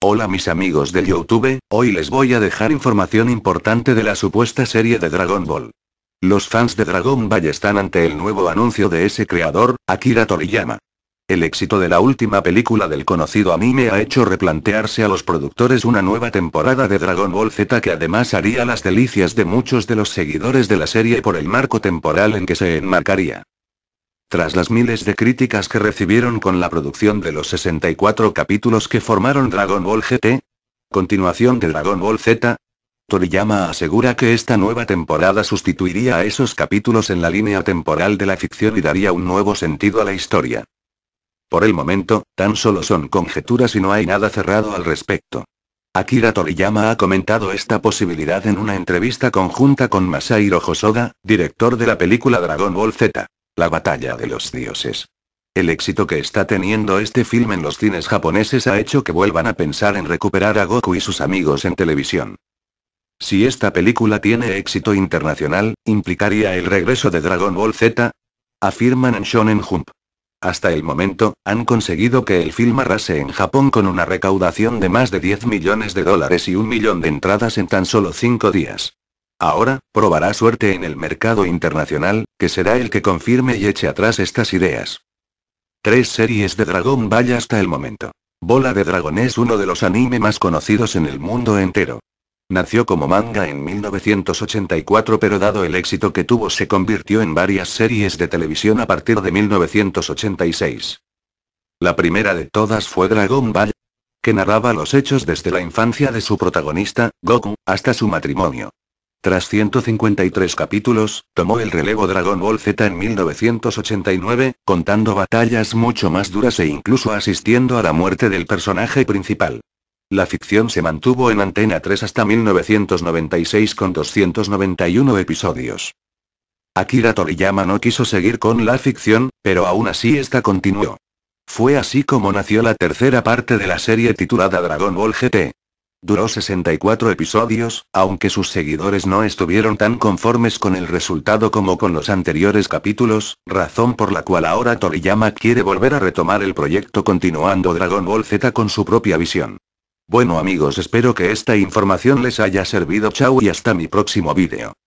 Hola mis amigos de Youtube, hoy les voy a dejar información importante de la supuesta serie de Dragon Ball. Los fans de Dragon Ball están ante el nuevo anuncio de ese creador, Akira Toriyama. El éxito de la última película del conocido anime ha hecho replantearse a los productores una nueva temporada de Dragon Ball Z que además haría las delicias de muchos de los seguidores de la serie por el marco temporal en que se enmarcaría. Tras las miles de críticas que recibieron con la producción de los 64 capítulos que formaron Dragon Ball GT, continuación de Dragon Ball Z, Toriyama asegura que esta nueva temporada sustituiría a esos capítulos en la línea temporal de la ficción y daría un nuevo sentido a la historia. Por el momento, tan solo son conjeturas y no hay nada cerrado al respecto. Akira Toriyama ha comentado esta posibilidad en una entrevista conjunta con Masahiro Hosoda, director de la película Dragon Ball Z. La batalla de los dioses. El éxito que está teniendo este film en los cines japoneses ha hecho que vuelvan a pensar en recuperar a Goku y sus amigos en televisión. Si esta película tiene éxito internacional, implicaría el regreso de Dragon Ball Z, afirman en Shonen Jump. Hasta el momento, han conseguido que el film arrase en Japón con una recaudación de más de 10 millones de dólares y un millón de entradas en tan solo 5 días. Ahora, probará suerte en el mercado internacional, que será el que confirme y eche atrás estas ideas. Tres series de Dragon Ball hasta el momento. Bola de Dragon es uno de los anime más conocidos en el mundo entero. Nació como manga en 1984 pero dado el éxito que tuvo se convirtió en varias series de televisión a partir de 1986. La primera de todas fue Dragon Ball, que narraba los hechos desde la infancia de su protagonista, Goku, hasta su matrimonio. Tras 153 capítulos, tomó el relevo Dragon Ball Z en 1989, contando batallas mucho más duras e incluso asistiendo a la muerte del personaje principal. La ficción se mantuvo en Antena 3 hasta 1996 con 291 episodios. Akira Toriyama no quiso seguir con la ficción, pero aún así esta continuó. Fue así como nació la tercera parte de la serie titulada Dragon Ball GT. Duró 64 episodios, aunque sus seguidores no estuvieron tan conformes con el resultado como con los anteriores capítulos, razón por la cual ahora Toriyama quiere volver a retomar el proyecto continuando Dragon Ball Z con su propia visión. Bueno amigos espero que esta información les haya servido chao y hasta mi próximo vídeo.